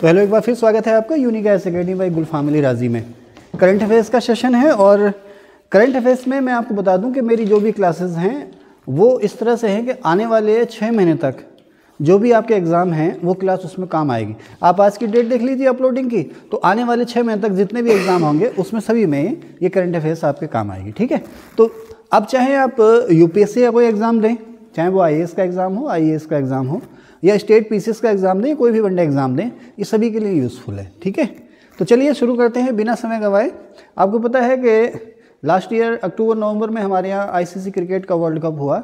तो हेलो एक बार फिर स्वागत है आपका यूनिक हायर सेकेंडरी बाई गुलफामिली राजी में करंट अफेयर्स का सेशन है और करंट अफेयर्स में मैं आपको बता दूं कि मेरी जो भी क्लासेस हैं वो इस तरह से हैं कि आने वाले छः महीने तक जो भी आपके एग्ज़ाम हैं वो क्लास उसमें काम आएगी आप आज की डेट देख लीजिए अपलोडिंग की तो आने वाले छः महीने तक जितने भी एग्ज़ाम होंगे उसमें सभी में ये करंट अफेयर्स आपके काम आएगी ठीक है तो अब चाहे आप यू या कोई एग्ज़ाम दें चाहे वो आई का एग्ज़ाम हो आई का एग्ज़ाम हो या स्टेट पीसीएस का एग्ज़ाम दें कोई भी वनडे एग्ज़ाम दें ये सभी के लिए यूज़फुल है ठीक है तो चलिए शुरू करते हैं बिना समय गवाए आपको पता है कि लास्ट ईयर अक्टूबर नवंबर में हमारे यहाँ आईसीसी क्रिकेट का वर्ल्ड कप हुआ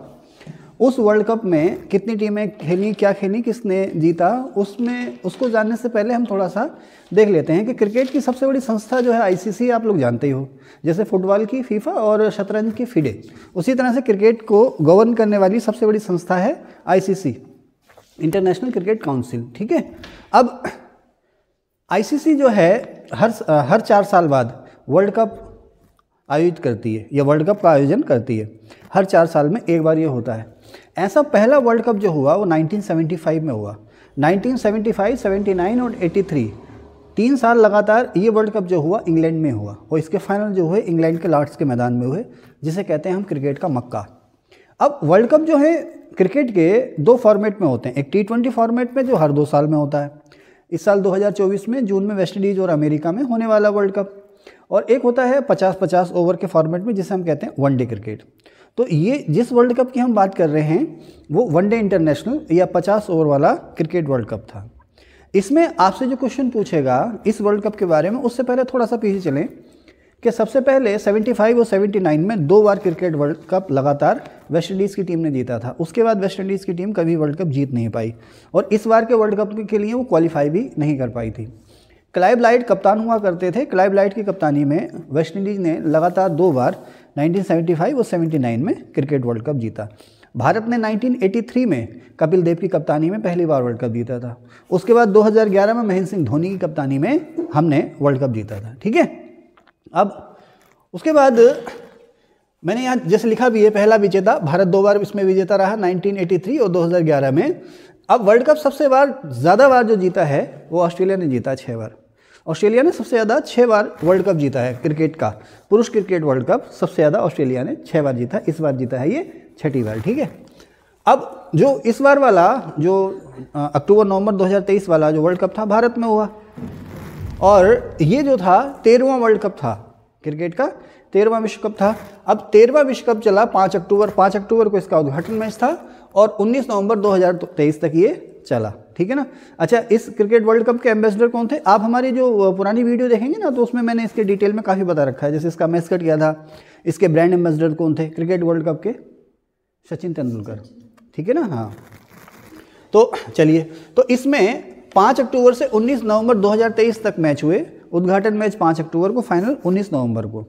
उस वर्ल्ड कप में कितनी टीमें खेली क्या खेली किसने जीता उसमें उसको जानने से पहले हम थोड़ा सा देख लेते हैं कि क्रिकेट की सबसे बड़ी संस्था जो है आईसीसी आप लोग जानते ही हो जैसे फुटबॉल की फीफा और शतरंज की फिडे उसी तरह से क्रिकेट को गवर्न करने वाली सबसे बड़ी संस्था है आईसीसी इंटरनेशनल क्रिकेट काउंसिल ठीक है अब आईसीसी जो है हर हर चार साल बाद वर्ल्ड कप आयोजित करती है या वर्ल्ड कप का आयोजन करती है हर चार साल में एक बार ये होता है ऐसा पहला वर्ल्ड कप जो हुआ वो 1975 में हुआ 1975, 79 और 83 तीन साल लगातार ये वर्ल्ड कप जो हुआ इंग्लैंड में हुआ और इसके फाइनल जो हुए इंग्लैंड के लॉर्ड्स के मैदान में हुए जिसे कहते हैं हम क्रिकेट का मक्का अब वर्ल्ड कप जो है क्रिकेट के दो फॉर्मेट में होते हैं एक टी ट्वेंटी फॉर्मेट में जो हर दो साल में होता है इस साल 2024 में जून में वेस्ट इंडीज़ और अमेरिका में होने वाला वर्ल्ड कप और एक होता है 50-50 ओवर के फॉर्मेट में जिसे हम कहते हैं वनडे क्रिकेट तो ये जिस वर्ल्ड कप की हम बात कर रहे हैं वो वनडे इंटरनेशनल या 50 ओवर वाला क्रिकेट वर्ल्ड कप था इसमें आपसे जो क्वेश्चन पूछेगा इस वर्ल्ड कप के बारे में उससे पहले थोड़ा सा पीछे चलें कि सबसे पहले 75 और 79 में दो बार क्रिकेट वर्ल्ड कप लगातार वेस्ट इंडीज़ की टीम ने जीता था उसके बाद वेस्ट इंडीज़ की टीम कभी वर्ल्ड कप जीत नहीं पाई और इस बार के वर्ल्ड कप के लिए वो क्वालिफाई भी नहीं कर पाई थी क्लाइब लाइट कप्तान हुआ करते थे क्लाइब लाइट की कप्तानी में वेस्ट इंडीज़ ने लगातार दो बार 1975 और 79 में क्रिकेट वर्ल्ड कप जीता भारत ने 1983 में कपिल देव की कप्तानी में पहली बार वर्ल्ड कप जीता था उसके बाद 2011 में महेंद्र सिंह धोनी की कप्तानी में हमने वर्ल्ड कप जीता था ठीक है अब उसके बाद मैंने यहाँ जैसे लिखा भी है पहला विजेता भारत दो बार इसमें विजेता रहा 1983 और 2011 में अब वर्ल्ड कप सबसे बार ज़्यादा बार जो जीता है वो ऑस्ट्रेलिया ने जीता छः बार ऑस्ट्रेलिया ने सबसे ज़्यादा छः बार वर्ल्ड कप जीता है क्रिकेट का पुरुष क्रिकेट वर्ल्ड कप सबसे ज़्यादा ऑस्ट्रेलिया ने छः बार जीता इस बार जीता है ये छठी बार ठीक है अब जो इस बार वाला जो अक्टूबर नवंबर 2023 वाला जो वर्ल्ड कप था भारत में हुआ और ये जो था तेरहवा वर्ल्ड कप था क्रिकेट का तेरहवा विश्व कप था अब तेरहवा विश्व कप चला पाँच अक्टूबर पाँच अक्टूबर को इसका उद्घाटन मैच था और 19 नवंबर 2023 तक ये चला ठीक है ना अच्छा इस क्रिकेट वर्ल्ड कप के एम्बेसडर कौन थे आप हमारी जो पुरानी वीडियो देखेंगे ना तो उसमें मैंने इसके डिटेल में काफ़ी बता रखा है जैसे इसका मैस्कट क्या था इसके ब्रांड एम्बेसडर कौन थे क्रिकेट वर्ल्ड कप के सचिन तेंदुलकर ठीक है ना हाँ तो चलिए तो इसमें पाँच अक्टूबर से उन्नीस नवंबर दो तक मैच हुए उद्घाटन मैच पाँच अक्टूबर को फाइनल उन्नीस नवंबर को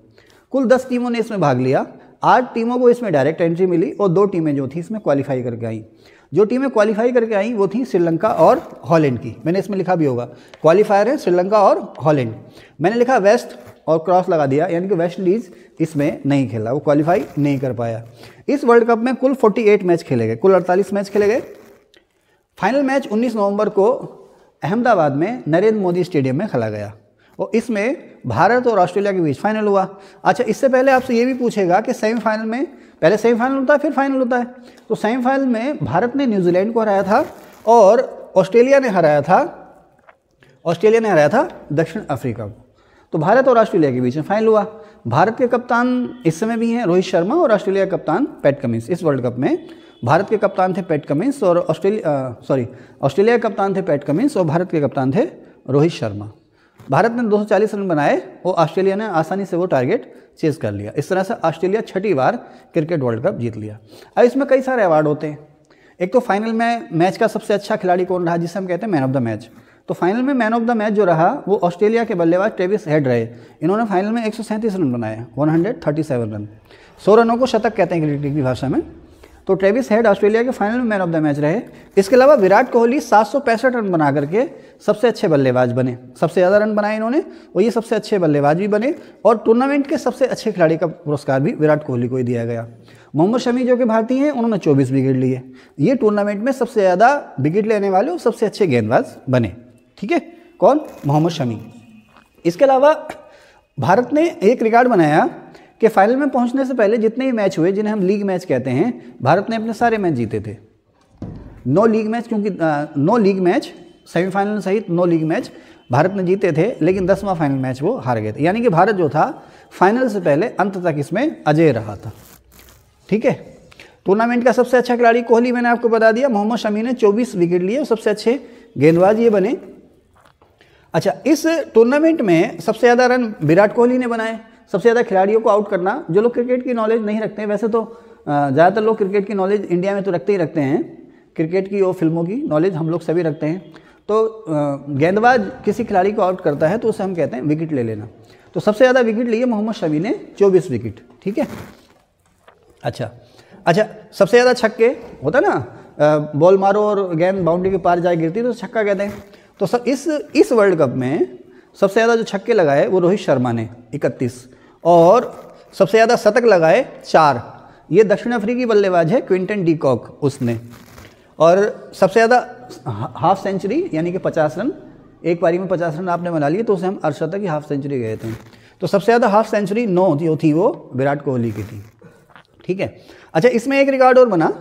कुल दस टीमों ने इसमें भाग लिया आठ टीमों को इसमें डायरेक्ट एंट्री मिली और दो टीमें जो थी इसमें क्वालिफाई करके आई जो टीमें क्वालिफाई करके आई वो थी श्रीलंका और हॉलैंड की मैंने इसमें लिखा भी होगा क्वालिफायर है श्रीलंका और हॉलैंड मैंने लिखा वेस्ट और क्रॉस लगा दिया यानी कि वेस्ट इंडीज़ इसमें नहीं खेला वो क्वालिफाई नहीं कर पाया इस वर्ल्ड कप में कुल 48 मैच खेले गए कुल 48 मैच खेले गए फाइनल मैच 19 नवंबर को अहमदाबाद में नरेंद्र मोदी स्टेडियम में खेला गया और इसमें भारत और ऑस्ट्रेलिया के बीच फाइनल हुआ अच्छा इससे पहले आपसे ये भी पूछेगा कि सेमीफाइनल में पहले सेमीफाइनल होता है फिर फाइनल होता है तो सेमीफाइनल में भारत ने न्यूजीलैंड को हराया था और ऑस्ट्रेलिया ने हराया था ऑस्ट्रेलिया ने हराया था दक्षिण अफ्रीका को तो भारत और ऑस्ट्रेलिया के बीच में फाइनल हुआ भारत के कप्तान इस समय भी हैं रोहित शर्मा और ऑस्ट्रेलिया के कप्तान पैट कमिंस इस वर्ल्ड कप में भारत के कप्तान थे पैट कमिंस और ऑस्ट्रेलिया सॉरी ऑस्ट्रेलिया के कप्तान थे पैट कमिंस और भारत के कप्तान थे रोहित शर्मा भारत ने 240 रन बनाए और ऑस्ट्रेलिया ने आसानी से वो टारगेट चेज कर लिया इस तरह से ऑस्ट्रेलिया छठी बार क्रिकेट वर्ल्ड कप जीत लिया अब इसमें कई सारे अवार्ड होते हैं एक तो फाइनल में मैच का सबसे अच्छा खिलाड़ी कौन रहा जिसे हम कहते हैं मैन ऑफ द मैच तो फाइनल में मैन ऑफ द मैच जो रहा वो ऑस्ट्रेलिया के बल्लेबाज ट्रेविस हेड रहे इन्होंने फाइनल में एक रन बनाए वन रन सौ रनों को शतक कहते हैं क्रिकेट की भाषा में तो ट्रेविस हेड ऑस्ट्रेलिया के फाइनल में मैन ऑफ द मैच रहे इसके अलावा विराट कोहली सात रन बना करके सबसे अच्छे बल्लेबाज बने सबसे ज़्यादा रन बनाए इन्होंने और ये सबसे अच्छे बल्लेबाज भी बने और टूर्नामेंट के सबसे अच्छे खिलाड़ी का पुरस्कार भी विराट कोहली को ही दिया गया मोहम्मद शमी जो कि भारतीय हैं उन्होंने 24 विकेट लिए ये टूर्नामेंट में सबसे ज़्यादा विकेट लेने वाले और सबसे अच्छे गेंदबाज बने ठीक है कौन मोहम्मद शमी इसके अलावा भारत ने एक रिकॉर्ड बनाया कि फाइनल में पहुंचने से पहले जितने भी मैच हुए जिन्हें हम लीग मैच कहते हैं भारत ने अपने सारे मैच जीते थे नो लीग मैच क्योंकि नो लीग मैच सेमीफाइनल सहित नो लीग मैच भारत ने जीते थे लेकिन दसवां फाइनल मैच वो हार गए थे यानी कि भारत जो था फाइनल से पहले अंत तक इसमें अजय रहा था ठीक है टूर्नामेंट का सबसे अच्छा खिलाड़ी कोहली मैंने आपको बता दिया मोहम्मद शमी ने 24 विकेट लिए और सबसे अच्छे गेंदबाज ये बने अच्छा इस टूर्नामेंट में सबसे ज़्यादा रन विराट कोहली ने बनाए सबसे ज़्यादा खिलाड़ियों को आउट करना जो लोग क्रिकेट की नॉलेज नहीं रखते हैं वैसे तो ज़्यादातर लोग क्रिकेट की नॉलेज इंडिया में तो रखते ही रखते हैं क्रिकेट की और फिल्मों की नॉलेज हम लोग सभी रखते हैं तो गेंदबाज किसी खिलाड़ी को आउट करता है तो उसे हम कहते हैं विकेट ले लेना तो सबसे ज़्यादा विकेट लिए मोहम्मद शमी ने चौबीस विकेट ठीक है अच्छा अच्छा सबसे ज़्यादा छक्के होता ना बॉल मारो और गेंद बाउंड्री के पार जाए गिरती तो छक्का कहते हैं तो सब इस इस वर्ल्ड कप में सबसे ज़्यादा जो छक्के लगाए वो रोहित शर्मा ने इकतीस और सबसे ज़्यादा शतक लगाए चार ये दक्षिण अफ्रीकी बल्लेबाज है क्विंटन डी कॉक उसने और सबसे ज़्यादा हाफ सेंचुरी यानी कि पचास रन एक पारी में पचास रन आपने बना लिए तो उसे हम अर्शतक की हाफ सेंचुरी गए थे तो सबसे ज़्यादा हाफ सेंचुरी नौ जो थी वो विराट कोहली की थी ठीक है अच्छा इसमें एक रिकॉर्ड और बना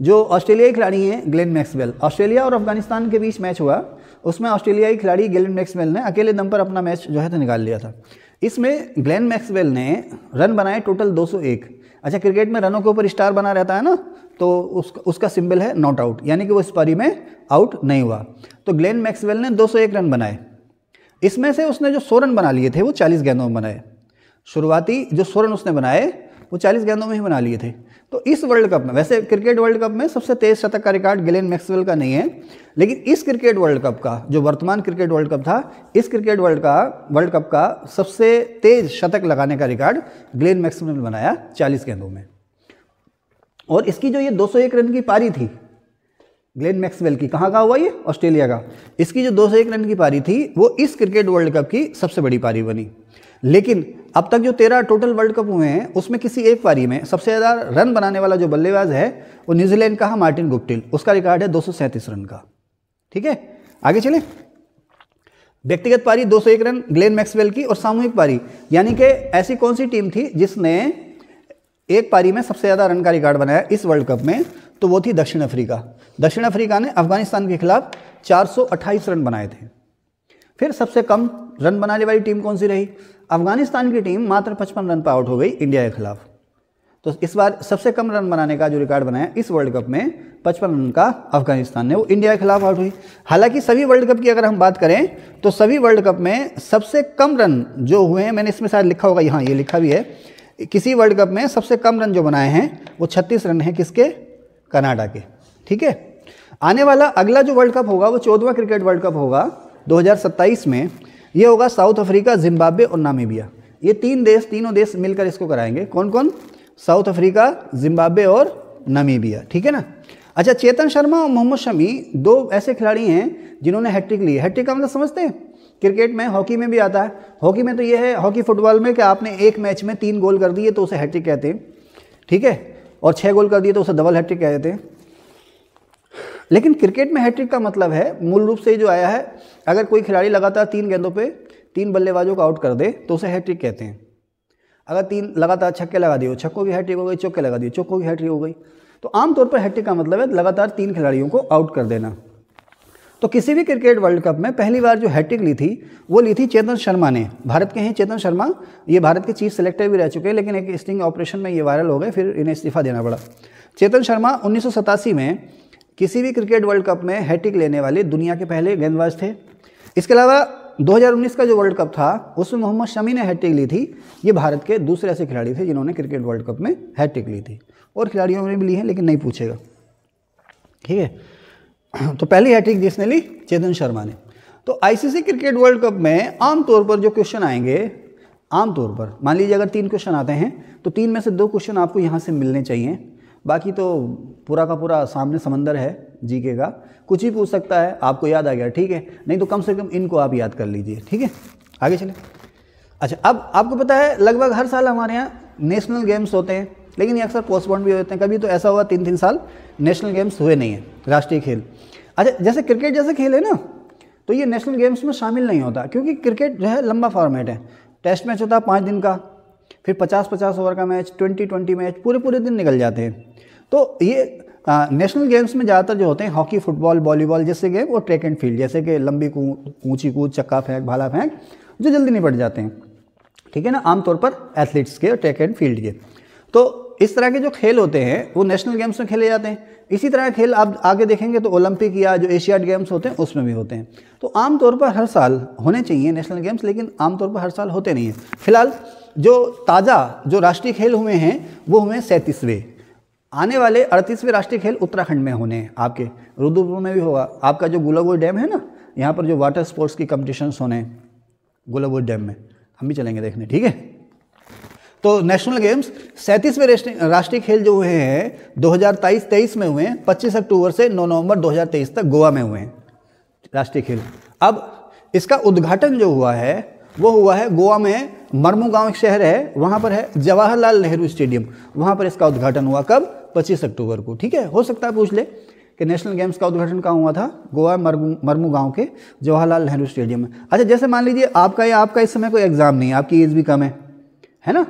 जो ऑस्ट्रेलियाई खिलाड़ी हैं ग्लेन मैक्सवेल ऑस्ट्रेलिया और अफगानिस्तान के बीच मैच हुआ उसमें ऑस्ट्रेलियाई खिलाड़ी ग्लेन मैक्सवेल ने अकेले दम पर अपना मैच जो है तो निकाल लिया था इसमें ग्लेन मैक्सवेल ने रन बनाए टोटल 201 अच्छा क्रिकेट में रनों के ऊपर स्टार बना रहता है ना तो उस, उसका सिंबल है नॉट आउट यानी कि वो इस पारी में आउट नहीं हुआ तो ग्लेन मैक्सवेल ने 201 रन बनाए इसमें से उसने जो सौ रन बना लिए थे वो चालीस गेंदों में बनाए शुरुआती जो सौ रन उसने बनाए वो चालीस गेंदों में ही बना लिए थे तो इस वर्ल्ड कप में वैसे क्रिकेट वर्ल्ड कप में सबसे तेज शतक का रिकॉर्ड गिलेन मैक्सवेल का नहीं है लेकिन इस क्रिकेट वर्ल्ड कप का जो वर्तमान क्रिकेट वर्ल्ड कप था इस क्रिकेट वर्ल्ड का वर्ल्ड कप का सबसे तेज शतक लगाने का रिकॉर्ड ग्लेन मैक्सवेल ने बनाया चालीस गेंदों में और इसकी जो ये दो रन की पारी थी ग्लेन मैक्सवेल की कहाँ का हुआ ये ऑस्ट्रेलिया का इसकी जो दो रन की पारी थी वो इस क्रिकेट वर्ल्ड कप की सबसे बड़ी पारी बनी लेकिन अब तक जो तेरह टोटल वर्ल्ड कप हुए हैं उसमें किसी एक पारी में सबसे ज़्यादा रन बनाने वाला जो बल्लेबाज है वो न्यूजीलैंड का है मार्टिन गुप्टिल उसका रिकॉर्ड है दो रन का ठीक है आगे चले व्यक्तिगत पारी 201 रन ग्लेन मैक्सवेल की और सामूहिक पारी यानी कि ऐसी कौन सी टीम थी जिसने एक पारी में सबसे ज़्यादा रन का रिकॉर्ड बनाया इस वर्ल्ड कप में तो वो थी दक्षिण अफ्रीका दक्षिण अफ्रीका ने अफगानिस्तान के खिलाफ 428 रन बनाए थे फिर सबसे कम रन बनाने वाली टीम कौन सी रही अफगानिस्तान की टीम मात्र पचपन रन पर आउट हो गई इंडिया के खिलाफ तो इस बार सबसे कम रन बनाने का जो रिकॉर्ड बनाया इस वर्ल्ड कप में पचपन रन का अफगानिस्तान ने वो इंडिया के खिलाफ आउट हुई हालांकि सभी वर्ल्ड कप की अगर हम बात करें तो सभी वर्ल्ड कप में सबसे कम रन जो हुए हैं मैंने इसमें शायद लिखा होगा यहाँ ये लिखा भी है किसी वर्ल्ड कप में सबसे कम रन जो बनाए हैं वो छत्तीस रन हैं किसके कनाडा के ठीक है आने वाला अगला जो वर्ल्ड कप होगा वो चौदवा क्रिकेट वर्ल्ड कप होगा दो में ये होगा साउथ अफ्रीका जिम्बाब्वे और नामीबिया ये तीन देश तीनों देश मिलकर इसको कराएंगे कौन कौन साउथ अफ्रीका जिम्बाब्वे और नामीबिया ठीक है ना अच्छा चेतन शर्मा और मोहम्मद शमी दो ऐसे खिलाड़ी हैं जिन्होंने हैट्रिक ली हैट्रिक का मतलब समझते हैं क्रिकेट में हॉकी में भी आता है हॉकी में तो ये है हॉकी फुटबॉल में कि आपने एक मैच में तीन गोल कर दिए तो उसे हैट्रिक कहते हैं ठीक है और छः गोल कर दिए तो उसे डबल हैट्रिक कहते हैं लेकिन क्रिकेट में हैट्रिक का मतलब है मूल रूप से जो आया है अगर कोई खिलाड़ी लगातार तीन गेंदों पर तीन बल्लेबाजों को आउट कर दे तो उसे हैट्रिक कहते हैं अगर तीन लगातार छक्के लगा दिए छक्कों की हैट्रिक हो गई चौके लगा दिए चौकों की हैट्रिक हो गई तो आमतौर पर हैट्रिक का मतलब है लगातार तीन खिलाड़ियों को आउट कर देना तो किसी भी क्रिकेट वर्ल्ड कप में पहली बार जो हैट्रिक ली थी वो ली थी चेतन शर्मा ने भारत के हैं चेतन शर्मा ये भारत के चीफ सेलेक्टर भी रह चुके हैं लेकिन एक स्टिंग ऑपरेशन में ये वायरल हो गए फिर इन्हें इस्तीफा देना पड़ा चेतन शर्मा उन्नीस में किसी भी क्रिकेट वर्ल्ड कप में हैट्रिक लेने वाले दुनिया के पहले गेंदबाज थे इसके अलावा 2019 का जो वर्ल्ड कप था उसमें मोहम्मद शमी ने हैट्रिक ली थी ये भारत के दूसरे ऐसे खिलाड़ी थे जिन्होंने क्रिकेट वर्ल्ड कप में हैट्रिक ली थी और खिलाड़ियों ने भी ली है लेकिन नहीं पूछेगा ठीक है तो पहली हैट्रिक जिसने ली चेतन शर्मा ने तो आईसीसी क्रिकेट वर्ल्ड कप में आमतौर पर जो क्वेश्चन आएंगे आमतौर पर मान लीजिए अगर तीन क्वेश्चन आते हैं तो तीन में से दो क्वेश्चन आपको यहाँ से मिलने चाहिए बाकी तो पूरा का पूरा सामने समंदर है जीके का कुछ ही पूछ सकता है आपको याद आ गया ठीक है नहीं तो कम से कम इनको आप याद कर लीजिए ठीक है आगे चले अच्छा अब आपको पता है लगभग हर साल हमारे यहाँ नेशनल गेम्स होते हैं लेकिन ये अक्सर पोस्टपोन भी होते हैं कभी तो ऐसा हुआ तीन तीन साल नेशनल गेम्स हुए नहीं है राष्ट्रीय खेल अच्छा जैसे क्रिकेट जैसे खेल है ना तो ये नेशनल गेम्स में शामिल नहीं होता क्योंकि क्रिकेट जो है लंबा फॉर्मेट है टेस्ट मैच होता है पाँच दिन का फिर पचास पचास ओवर का मैच ट्वेंटी ट्वेंटी मैच पूरे पूरे दिन निकल जाते हैं तो ये नेशनल गेम्स में ज़्यादातर जो होते हैं हॉकी फुटबॉल वॉलीबॉल जैसे गेम और ट्रैक एंड फील्ड जैसे कि लंबी ऊंची कूद चक्का फेंक भाला फेंक जो जल्दी निपट जाते हैं ठीक है ना आमतौर पर एथलीट्स के और ट्रैक एंड फील्ड के तो इस तरह के जो खेल होते हैं वो नेशनल गेम्स में खेले जाते हैं इसी तरह खेल आप आगे देखेंगे तो ओलंपिक या जो एशियाड गेम्स होते हैं उसमें भी होते हैं तो आमतौर पर हर साल होने चाहिए नेशनल गेम्स लेकिन आमतौर पर हर साल होते नहीं हैं फिलहाल जो ताज़ा जो राष्ट्रीय खेल हुए हैं वो हुए हैं सैंतीसवें आने वाले अड़तीसवें राष्ट्रीय खेल उत्तराखंड में होने हैं आपके रुद्रपुर में भी होगा आपका जो गुलाबोई डैम है ना यहाँ पर जो वाटर स्पोर्ट्स की कंपटिशन्स होने हैं गुलाबोई डैम में हम भी चलेंगे देखने ठीक है तो नेशनल गेम्स सैंतीसवें राष्ट्रीय खेल जो हुए हैं 2023-23 में हुए हैं 25 अक्टूबर से 9 नवंबर 2023 तक गोवा में हुए हैं राष्ट्रीय खेल अब इसका उद्घाटन जो हुआ है वो हुआ है गोवा में मरमू गांव एक शहर है वहाँ पर है जवाहरलाल नेहरू स्टेडियम वहाँ पर इसका उद्घाटन हुआ कब 25 अक्टूबर को ठीक है हो सकता है पूछ ले कि नेशनल गेम्स का उद्घाटन कहाँ हुआ था गोवा मरमू मरमू गाँव के जवाहरलाल नेहरू स्टेडियम में अच्छा जैसे मान लीजिए आपका या आपका इस समय कोई एग्ज़ाम नहीं है आपकी एज भी कम है है ना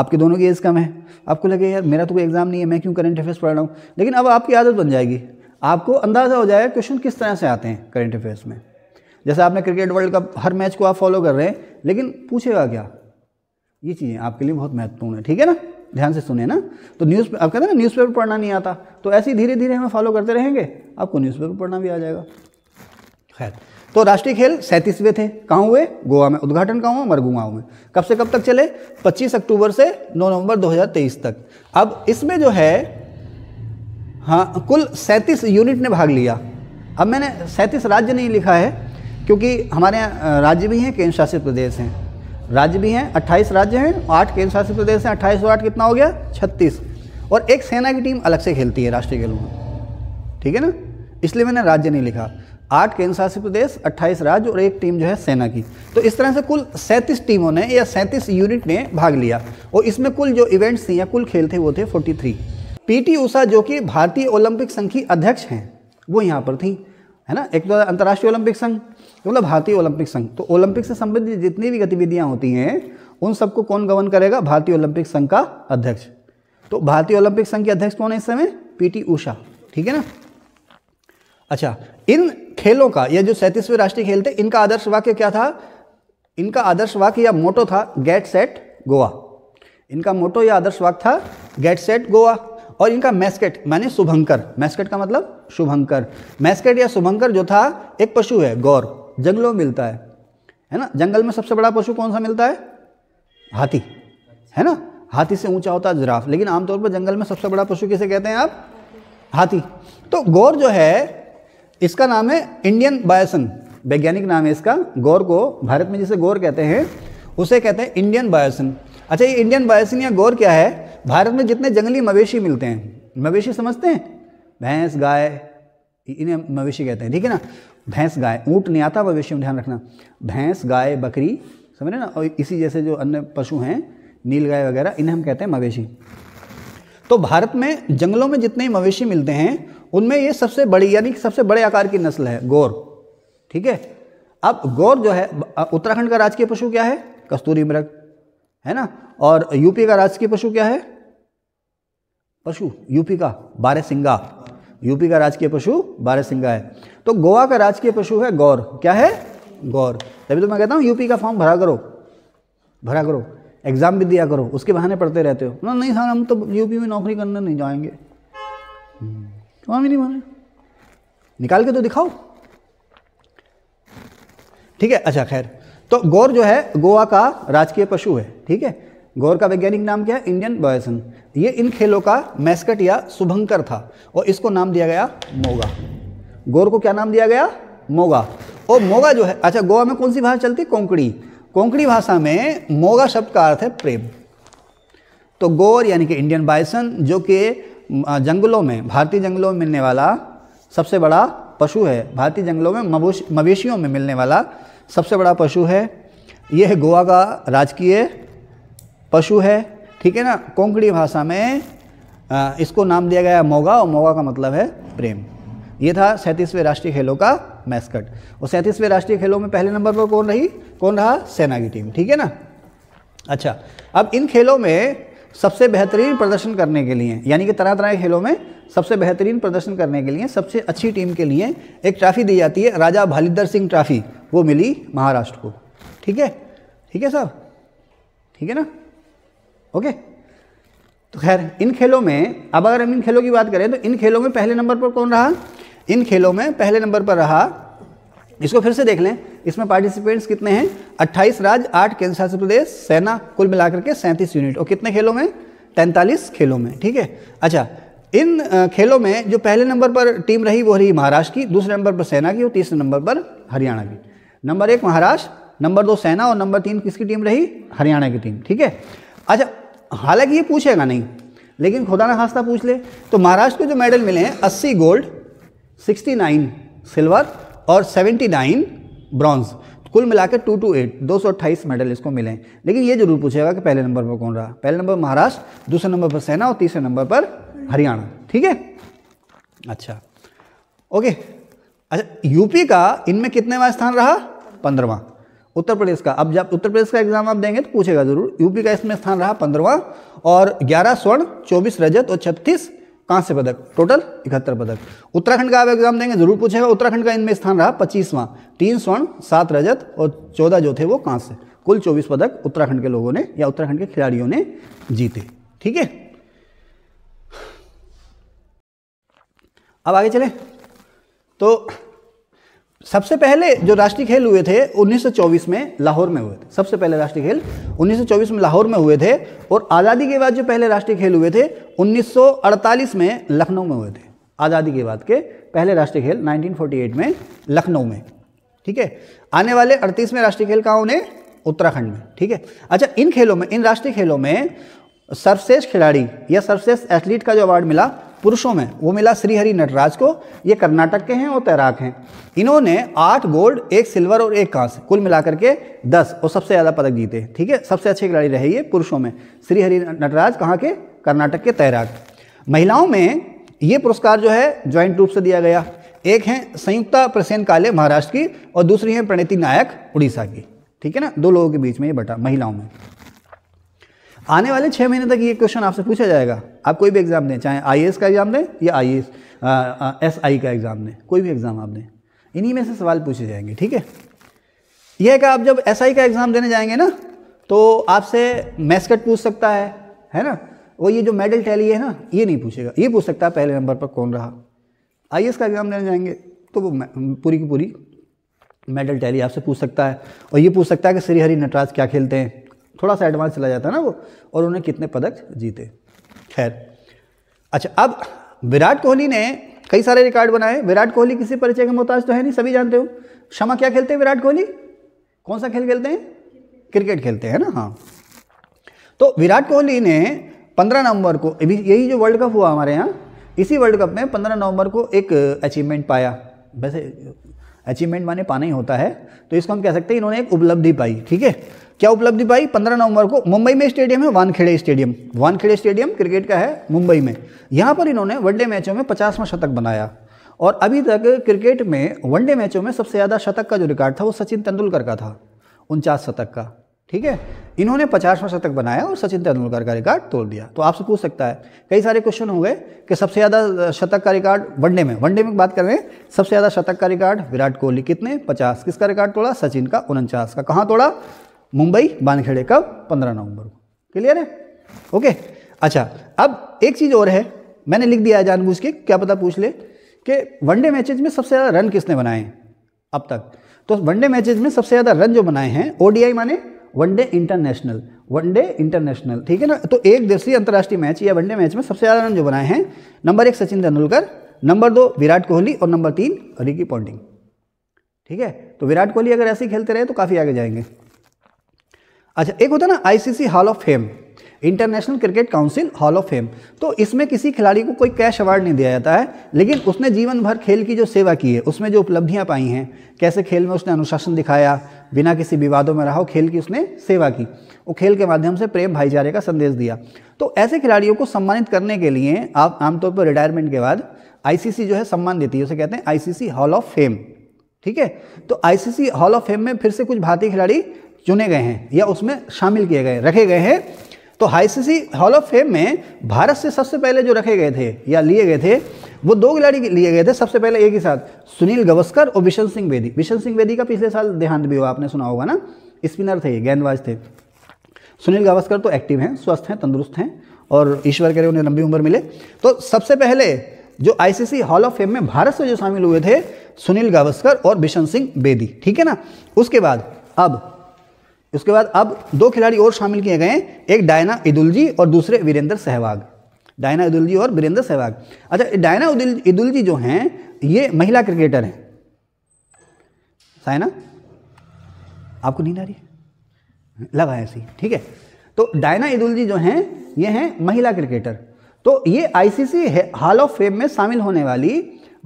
आपके दोनों की एज कम है आपको लगे यार मेरा तो कोई एग्ज़ाम नहीं है मैं क्यों करंट अफेयर्स पढ़ रहा हूँ लेकिन अब आपकी आदत बन जाएगी आपको अंदाज़ा हो जाएगा क्वेश्चन किस तरह से आते हैं करंट अफेयर्स में जैसे आपने क्रिकेट वर्ल्ड कप हर मैच को आप फॉलो कर रहे हैं लेकिन पूछेगा क्या ये चीज़ें आपके लिए बहुत महत्वपूर्ण है ठीक है ना ध्यान से सुने ना तो न्यूज़ आप कहते हैं ना न्यूज़पेपर पढ़ना नहीं आता तो ऐसे ही धीरे धीरे हमें फॉलो करते रहेंगे आपको न्यूज़पेपर पढ़ना भी आ जाएगा खैर तो राष्ट्रीय खेल सैंतीसवें थे कहाँ हुए गोवा में उद्घाटन कहाँ हुआ मरगुगांव में कब से कब तक चले 25 अक्टूबर से 9 नवंबर 2023 तक अब इसमें जो है हाँ कुल सैंतीस यूनिट ने भाग लिया अब मैंने सैंतीस राज्य नहीं लिखा है क्योंकि हमारे यहाँ राज्य भी हैं केंद्र शासित प्रदेश हैं राज्य भी हैं 28 राज्य हैं आठ केंद्र शासित प्रदेश हैं अट्ठाईस और आठ कितना हो गया छत्तीस और एक सेना की टीम अलग से खेलती है राष्ट्रीय खेलों में ठीक है ना इसलिए मैंने राज्य नहीं लिखा आठ केंद्र शासित प्रदेश अट्ठाईस राज्य और एक टीम जो है सेना की तो इस तरह से कुल सैंतीस टीमों ने या सैंतीस यूनिट ने भाग लिया और इसमें कुल जो इवेंट्स थी या कुल खेल थे वो थे फोर्टी थ्री पीटी जो कि भारतीय ओलंपिक संघ की अध्यक्ष हैं वो यहाँ पर थी है ना एक तो अंतर्राष्ट्रीय ओलंपिक संघ तो मतलब भारतीय ओलंपिक संघ तो ओलंपिक से संबंधित जितनी भी गतिविधियां होती हैं उन सबको कौन गवर्न करेगा भारतीय ओलंपिक संघ का अध्यक्ष तो भारतीय ओलंपिक संघ के अध्यक्ष कौन है इस समय पीटी उषा ठीक है ना अच्छा इन खेलों का यह जो सैंतीसवें राष्ट्रीय खेल थे इनका आदर्श वाक्य क्या था इनका आदर्श वाक्य या मोटो था गेट सेट गोवा इनका मोटो या आदर्श वाक्य था गेट सेट गोवा और इनका मैस्केट माने शुभंकर मैस्केट का मतलब शुभंकर मैस्केट या शुभंकर जो था एक पशु है गौर जंगलों में मिलता है है ना जंगल में सबसे बड़ा पशु कौन सा मिलता है हाथी है ना हाथी से ऊंचा होता है जिराफ लेकिन आमतौर पर जंगल में सबसे बड़ा पशु किसे कहते हैं आप हाथी तो गौर जो है इसका नाम है इंडियन बायसन वैज्ञानिक नाम है इसका गौर को भारत में जिसे गौर कहते हैं उसे कहते हैं इंडियन बायसन अच्छा ये इंडियन बायसन या गौर क्या है भारत में जितने जंगली मवेशी मिलते हैं मवेशी समझते हैं भैंस गाय इन्हें मवेशी कहते हैं ठीक है ना भैंस गाय ऊँट नहीं आता मवेशी में ध्यान रखना भैंस गाय बकरी समझ रहे ना और इसी जैसे जो अन्य पशु हैं नील गाय वगैरह इन्हें हम कहते हैं मवेशी तो भारत में जंगलों में जितने मवेशी मिलते हैं उनमें ये सबसे बड़ी यानी कि सबसे बड़े आकार की नस्ल है गौर ठीक है अब गौर जो है उत्तराखंड का राजकीय पशु क्या है कस्तूरी मृग है ना और यूपी का राजकीय पशु क्या है पशु यूपी का बारह सिंगा यूपी का राजकीय पशु बारहसिंगा है तो गोवा का राजकीय पशु है गौर क्या है गौर तभी तो मैं कहता हूँ यूपी का फॉर्म भरा करो भरा करो एग्ज़ाम भी दिया करो उसके बहाने पढ़ते रहते हो ना नहीं सर हम तो यूपी में नौकरी करने नहीं जाएंगे तो हम हम्म। ही नहीं माने निकाल के तो दिखाओ ठीक है अच्छा खैर तो गौर जो है गोवा का राजकीय पशु है ठीक है गौर का वैज्ञानिक नाम क्या है इंडियन बॉयसन ये इन खेलों का मैस्कट या शुभंकर था और इसको नाम दिया गया मोगा गौर को क्या नाम दिया गया मोगा और मोगा जो है अच्छा गोवा में कौन सी भाषा चलती कोंकड़ी कोंकड़ी भाषा में मोगा शब्द का अर्थ है प्रेम तो गौर यानी कि इंडियन बायसन जो कि जंगलों में भारतीय जंगलों में मिलने वाला सबसे बड़ा पशु है भारतीय जंगलों में मवेशियों में मिलने वाला सबसे बड़ा पशु है यह गोवा का राजकीय पशु है ठीक है ना कोंकड़ी भाषा में आ, इसको नाम दिया गया है मोगा और मोगा का मतलब है प्रेम ये था सैंतीसवें राष्ट्रीय खेलों का मैस्कट और सैंतीसवें राष्ट्रीय खेलों में पहले नंबर पर कौन रही कौन रहा सेना की टीम ठीक है ना अच्छा अब इन खेलों में सबसे बेहतरीन प्रदर्शन करने के लिए यानी कि तरह तरह के खेलों में सबसे बेहतरीन प्रदर्शन करने के लिए सबसे अच्छी टीम के लिए एक ट्रॉफी दी जाती है राजा भालिंदर सिंह ट्रॉफी वो मिली महाराष्ट्र को ठीक है ठीक है साहब ठीक है ना ओके तो खैर इन खेलों में अब अगर हम इन खेलों की बात करें तो इन खेलों में पहले नंबर पर कौन रहा इन खेलों में पहले नंबर पर रहा इसको फिर से देख लें इसमें पार्टिसिपेंट्स कितने हैं 28 राज्य आठ केंद्र शासित प्रदेश सेना कुल मिलाकर के सैंतीस यूनिट और कितने खेलों में तैंतालीस खेलों में ठीक है अच्छा इन खेलों में जो पहले नंबर पर टीम रही वो रही महाराष्ट्र की दूसरे नंबर पर सेना की और तीसरे नंबर पर हरियाणा की नंबर एक महाराष्ट्र नंबर दो सेना और नंबर तीन किसकी टीम रही हरियाणा की टीम ठीक है अच्छा हालांकि ये पूछेगा नहीं लेकिन खुदा ना खास्ता पूछ ले तो महाराष्ट्र को जो मेडल मिले हैं अस्सी गोल्ड सिक्सटी नाइन सिल्वर और सेवेंटी नाइन ब्रॉन्ज कुल मिलाकर टू टू एट दो सौ अट्ठाईस मेडल इसको मिले हैं लेकिन ये जरूर पूछेगा कि पहले नंबर पर कौन रहा पहले नंबर महाराष्ट्र दूसरे नंबर पर सेना और तीसरे नंबर पर हरियाणा ठीक है अच्छा ओके अच्छा यूपी का इनमें कितनेवा स्थान रहा पंद्रवा उत्तर प्रदेश का अब जब उत्तर प्रदेश का एग्जाम आप देंगे तो पूछेगा जरूर यूपी का इसमें स्थान रहा पंद्रवा और ग्यारह स्वर्ण चौबीस रजत और छत्तीस कांस्य पदक टोटल इकहत्तर पदक उत्तराखंड का आप एग्जाम देंगे जरूर पूछेगा उत्तराखंड का इनमें स्थान रहा पच्चीसवां तीन स्वर्ण सात रजत और चौदह जो थे वो कांस्य कुल चौबीस पदक उत्तराखंड के लोगों ने या उत्तराखंड के खिलाड़ियों ने जीते ठीक है अब आगे चले तो सबसे पहले जो राष्ट्रीय खेल हुए थे 1924 में लाहौर में हुए थे सबसे पहले राष्ट्रीय खेल 1924 में लाहौर में हुए थे और आज़ादी के बाद जो पहले राष्ट्रीय खेल हुए थे 1948 में लखनऊ में हुए थे आज़ादी के बाद के पहले राष्ट्रीय खेल 1948 में लखनऊ में ठीक है आने वाले अड़तीसवें राष्ट्रीय खेल कहाँ उन्हें उत्तराखंड में ठीक है अच्छा इन खेलों में इन राष्ट्रीय खेलों में सर्वश्रेष्ठ खिलाड़ी या सर्वश्रेष्ठ एथलीट का जो अवार्ड मिला पुरुषों में वो मिला श्रीहरि नटराज को ये कर्नाटक के हैं और तैराक हैं इन्होंने आठ गोल्ड एक सिल्वर और एक कांस कुल मिलाकर के दस और सबसे ज़्यादा पदक जीते ठीक है सबसे अच्छे खिलाड़ी रहे ये पुरुषों में श्रीहरि नटराज कहाँ के कर्नाटक के तैराक महिलाओं में ये पुरस्कार जो है ज्वाइंट रूप से दिया गया एक हैं संयुक्ता प्रसेन काले महाराष्ट्र की और दूसरी हैं प्रणीति नायक उड़ीसा की ठीक है ना दो लोगों के बीच में ये बटा महिलाओं में आने वाले छः महीने तक ये क्वेश्चन आपसे पूछा जाएगा आप कोई भी एग्ज़ाम दें चाहे आई का एग्ज़ाम दें या आई एस आई का एग्ज़ाम दें कोई भी एग्ज़ाम आप दें इन्हीं में से सवाल पूछे जाएंगे ठीक है यह है कि आप जब एस का एग्ज़ाम देने जाएंगे ना तो आपसे मैस्कट पूछ सकता है है ना वो ये जो मेडल टैली है ना ये नहीं पूछेगा ये पूछ सकता है पहले नंबर पर कौन रहा आई का एग्ज़ाम देने जाएंगे तो वो पूरी की पूरी मेडल टैली आपसे पूछ सकता है और ये पूछ सकता है कि श्रीहरि नटराज क्या खेलते हैं थोड़ा सा एडवांस चला जाता है ना वो और उन्होंने कितने पदक जीते खैर अच्छा अब विराट कोहली ने कई सारे रिकॉर्ड बनाए विराट कोहली किसी परिचय के मोहताज तो है नहीं सभी जानते हो क्षमा क्या खेलते हैं विराट कोहली कौन सा खेल खेलते हैं क्रिकेट खेलते हैं ना हाँ तो विराट कोहली ने 15 नवंबर को अभी यही जो वर्ल्ड कप हुआ हमारे यहाँ इसी वर्ल्ड कप में 15 नवंबर को एक अचीवमेंट पाया वैसे अचीवमेंट माने पाना ही होता है तो इसको हम कह सकते हैं इन्होंने एक उपलब्धि पाई ठीक है क्या उपलब्धि पाई 15 नवंबर को मुंबई में स्टेडियम है Wankhede stadium Wankhede stadium cricket का है मुंबई में यहाँ पर इन्होंने वनडे मैचों में पचासवां शतक बनाया और अभी तक क्रिकेट में वनडे मैचों में सबसे ज़्यादा शतक का जो रिकॉर्ड था वो सचिन तेंदुलकर का था उनचास शतक का ठीक है इन्होंने पचासवां शतक बनाया और सचिन तेंदुलकर का रिकॉर्ड तोड़ दिया तो आपसे पूछ सकता है कई सारे क्वेश्चन हो गए कि सबसे ज़्यादा शतक का रिकॉर्ड वनडे में वनडे में बात कर रहे हैं सबसे ज़्यादा शतक का रिकॉर्ड विराट कोहली कितने पचास किसका रिकॉर्ड तोड़ा सचिन का उनचास का कहाँ तोड़ा मुंबई बानखेड़े कब पंद्रह नवंबर को क्लियर है ओके अच्छा अब एक चीज़ और है मैंने लिख दिया है जानबूझ के क्या पता पूछ ले कि वनडे मैचेज में सबसे ज़्यादा रन किसने बनाए हैं अब तक तो वनडे मैचेज में सबसे ज़्यादा रन जो बनाए हैं ओडीआई माने वनडे इंटरनेशनल वनडे इंटरनेशनल ठीक है ना तो एक दिवसीय अंतर्राष्ट्रीय मैच या वनडे मैच में सबसे ज़्यादा रन जो बनाए हैं नंबर एक सचिन तेंदुलकर नंबर दो विराट कोहली और नंबर तीन रिकी पॉन्टिंग ठीक है तो विराट कोहली अगर ऐसे ही खेलते रहे तो काफ़ी आगे जाएंगे अच्छा एक होता है ना ICC hall of fame international cricket council hall of fame तो इसमें किसी खिलाड़ी को कोई कैश अवार्ड नहीं दिया जाता है लेकिन उसने जीवन भर खेल की जो सेवा की है उसमें जो उपलब्धियां पाई हैं कैसे खेल में उसने अनुशासन दिखाया बिना किसी विवादों में रहा खेल की उसने सेवा की वो खेल के माध्यम से प्रेम भाईचारे का संदेश दिया तो ऐसे खिलाड़ियों को सम्मानित करने के लिए आप आमतौर पर रिटायरमेंट के बाद आईसीसी जो है सम्मान देती है उसे कहते हैं आईसीसी हॉल ऑफ फेम ठीक है तो आईसीसी हॉल ऑफ फेम में फिर से कुछ भारतीय खिलाड़ी चुने गए हैं या उसमें शामिल किए गए रखे गए हैं तो आईसीसी हॉल ऑफ फेम में भारत से सबसे पहले जो रखे गए थे या लिए गए थे वो दो खिलाड़ी लिए गए थे सबसे पहले एक ही साथ सुनील गवस्कर और बिशन सिंह बेदी बिशन सिंह बेदी का पिछले साल देहांत भी हुआ आपने सुना होगा ना स्पिनर थे गेंदबाज थे सुनील गावस्कर तो एक्टिव हैं स्वस्थ हैं तंदुरुस्त हैं और ईश्वर करे उन्हें लंबी उम्र मिले तो सबसे पहले जो आईसीसी हॉल ऑफ फेम में भारत से जो शामिल हुए थे सुनील गावस्कर और बिशन सिंह बेदी ठीक है ना उसके बाद अब उसके बाद अब दो खिलाड़ी और शामिल किए गए एक डायना ईदुलजी और दूसरे वीरेंद्र सहवाग डायना ईदुलजी और वीरेंद्र सहवाग अच्छा डायना जी जो हैं ये महिला क्रिकेटर हैं साइना आपको नींद आ रही है लगा ऐसी ठीक है तो डायना ईदुलजी जो हैं ये हैं महिला क्रिकेटर तो ये आईसीसी हॉल ऑफ फेम में शामिल होने वाली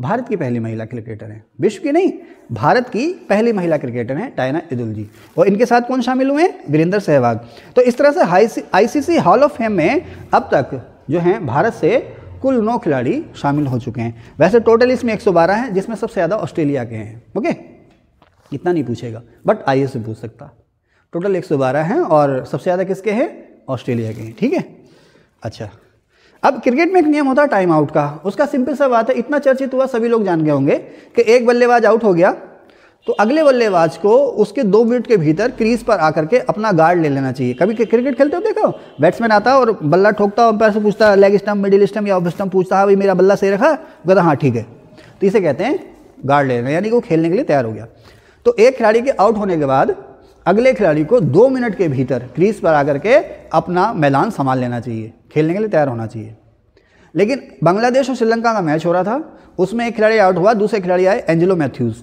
भारत की पहली महिला क्रिकेटर हैं विश्व की नहीं भारत की पहली महिला क्रिकेटर हैं टाइना इदुल जी और इनके साथ कौन शामिल हुए हैं वीरेंद्र सहवाग तो इस तरह से आईसीसी हॉल ऑफ फेम में अब तक जो हैं भारत से कुल नौ खिलाड़ी शामिल हो चुके हैं वैसे टोटल इसमें 112 हैं जिसमें सबसे ज़्यादा ऑस्ट्रेलिया के हैं ओके इतना नहीं पूछेगा बट आइए से पूछ सकता टोटल 112 हैं और सबसे ज़्यादा किसके हैं ऑस्ट्रेलिया के हैं ठीक है अच्छा अब क्रिकेट में एक नियम होता है टाइम आउट का उसका सिंपल सा बात है इतना चर्चित हुआ सभी लोग जान गए होंगे कि एक बल्लेबाज आउट हो गया तो अगले बल्लेबाज को उसके दो मिनट के भीतर क्रीज पर आकर के अपना गार्ड ले लेना चाहिए कभी क्रिकेट खेलते हो देखो बैट्समैन आता है और बल्ला ठोकता है अंपायर से पूछता है लेग स्टम्प मिडिल स्टम्प या ऑफ स्टम्प पूछता है हाँ भाई मेरा बल्ला सही रखा कहता हाँ ठीक है तो इसे कहते हैं गार्ड ले लेना यानी कि वो खेलने के लिए तैयार हो गया तो एक खिलाड़ी के आउट होने के बाद अगले खिलाड़ी को दो मिनट के भीतर क्रीज पर आकर के अपना मैदान संभाल लेना चाहिए खेलने के लिए तैयार होना चाहिए लेकिन बांग्लादेश और श्रीलंका का मैच हो रहा था उसमें एक खिलाड़ी आउट हुआ दूसरे खिलाड़ी आए एंजेलो मैथ्यूज़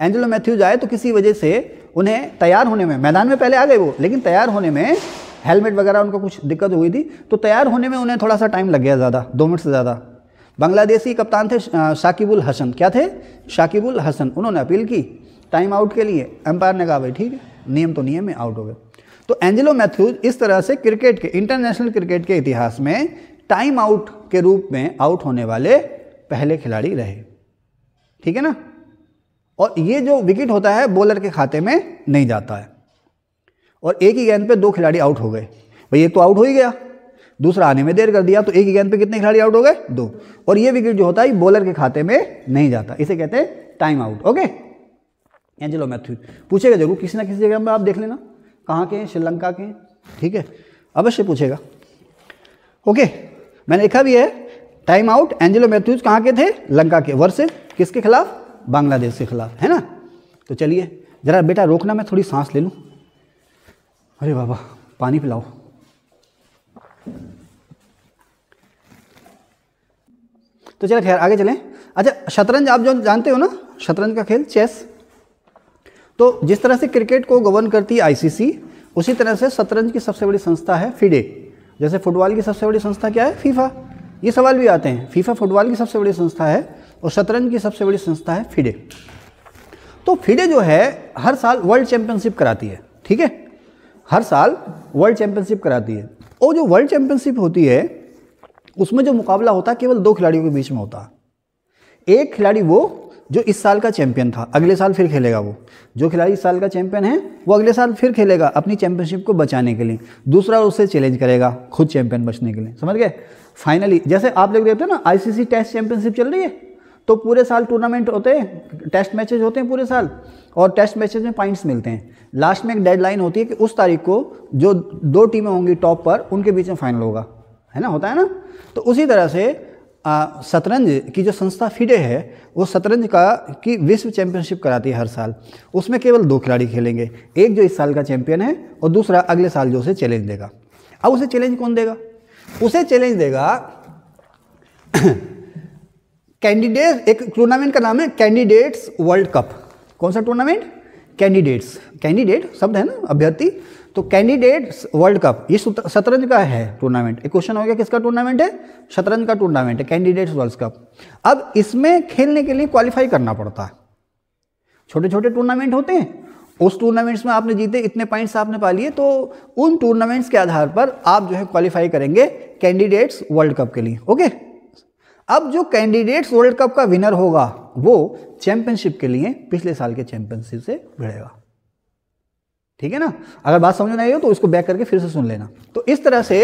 एंजेलो मैथ्यूज आए तो किसी वजह से उन्हें तैयार होने में मैदान में पहले आ गए वो लेकिन तैयार होने में हेलमेट वगैरह उनको कुछ दिक्कत हुई थी तो तैयार होने में उन्हें थोड़ा सा टाइम लग गया ज़्यादा दो मिनट से ज़्यादा बांग्लादेशी कप्तान थे शाकिबुल हसन क्या थे शाकिबुल हसन उन्होंने अपील की टाइम आउट के लिए एम्पायर ने कहा भाई ठीक है नियम तो नियम में आउट हो गए तो एंजेलो मैथ्यूज इस तरह से क्रिकेट के इंटरनेशनल क्रिकेट के इतिहास में टाइम आउट के रूप में आउट होने वाले पहले खिलाड़ी रहे ठीक है ना और ये जो विकेट होता है बॉलर के खाते में नहीं जाता है और एक ही गेंद पे दो खिलाड़ी आउट हो गए भाई एक तो आउट हो ही गया दूसरा आने में देर कर दिया तो एक ही गेंद पे कितने खिलाड़ी आउट हो गए दो और ये विकेट जो होता है बॉलर के खाते में नहीं जाता इसे कहते हैं time out okay Angelo Mathews पूछेगा जरूर किसी ना किसी जगह में आप देख लेना कहाँ के हैं श्रीलंका के हैं ठीक है अवश्य पूछेगा ओके मैंने लिखा भी है टाइम आउट एंजेलो मैथ्यूज कहाँ के थे लंका के वर्ष किसके खिलाफ बांग्लादेश के खिलाफ है ना तो चलिए ज़रा बेटा रोकना मैं थोड़ी सांस ले लूँ अरे बाबा पानी पिलाओ तो चलो खैर आगे चलें अच्छा शतरंज आप जो जानते हो ना शतरंज का खेल चेस तो जिस तरह से क्रिकेट को गवर्न करती है आईसीसी उसी तरह से शतरंज की सबसे बड़ी संस्था है फिडे जैसे फुटबॉल की सबसे बड़ी संस्था क्या है फीफा ये सवाल भी आते हैं फीफा फुटबॉल की सबसे बड़ी संस्था है और शतरंज की सबसे बड़ी संस्था है फिडे तो फिडे जो है हर साल वर्ल्ड चैंपियनशिप कराती है ठीक है हर साल वर्ल्ड चैंपियनशिप कराती है और जो वर्ल्ड चैंपियनशिप होती है उसमें जो मुकाबला होता है केवल दो खिलाड़ियों के बीच में होता है एक खिलाड़ी वो जो इस साल का चैंपियन था अगले साल फिर खेलेगा वो जो खिलाड़ी इस साल का चैंपियन है वो अगले साल फिर खेलेगा अपनी चैंपियनशिप को बचाने के लिए दूसरा उससे चैलेंज करेगा खुद चैंपियन बचने के लिए समझ गए फाइनली जैसे आप लोग देखते हो ना आईसीसी टेस्ट चैंपियनशिप चल रही है तो पूरे साल टूर्नामेंट होते हैं टेस्ट मैचेज होते हैं पूरे साल और टेस्ट मैचेज में पॉइंट्स मिलते हैं लास्ट में एक डेडलाइन होती है कि उस तारीख को जो दो टीमें होंगी टॉप पर उनके बीच में फाइनल होगा है ना होता है ना तो उसी तरह से शतरंज की जो संस्था फिडे है वो शतरंज का की विश्व चैंपियनशिप कराती है हर साल उसमें केवल दो खिलाड़ी खेलेंगे एक जो इस साल का चैंपियन है और दूसरा अगले साल जो उसे चैलेंज देगा अब उसे चैलेंज कौन देगा उसे चैलेंज देगा कैंडिडेट एक टूर्नामेंट का नाम है कैंडिडेट्स वर्ल्ड कप कौन सा टूर्नामेंट कैंडिडेट्स कैंडिडेट शब्द है ना अभ्यर्थी तो कैंडिडेट वर्ल्ड कप ये शतरंज का है टूर्नामेंट एक क्वेश्चन हो गया किसका टूर्नामेंट है शतरंज का टूर्नामेंट है कैंडिडेट्स वर्ल्ड कप अब इसमें खेलने के लिए क्वालिफाई करना पड़ता है छोटे छोटे टूर्नामेंट होते हैं उस टूर्नामेंट्स में आपने जीते इतने पॉइंट्स आपने पा लिए तो उन टूर्नामेंट्स के आधार पर आप जो है क्वालिफाई करेंगे कैंडिडेट्स वर्ल्ड कप के लिए ओके अब जो कैंडिडेट्स वर्ल्ड कप का विनर होगा वो चैंपियनशिप के लिए पिछले साल के चैंपियनशिप से भिड़ेगा ठीक है ना अगर बात समझ में आई हो तो इसको बैक करके फिर से सुन लेना तो इस तरह से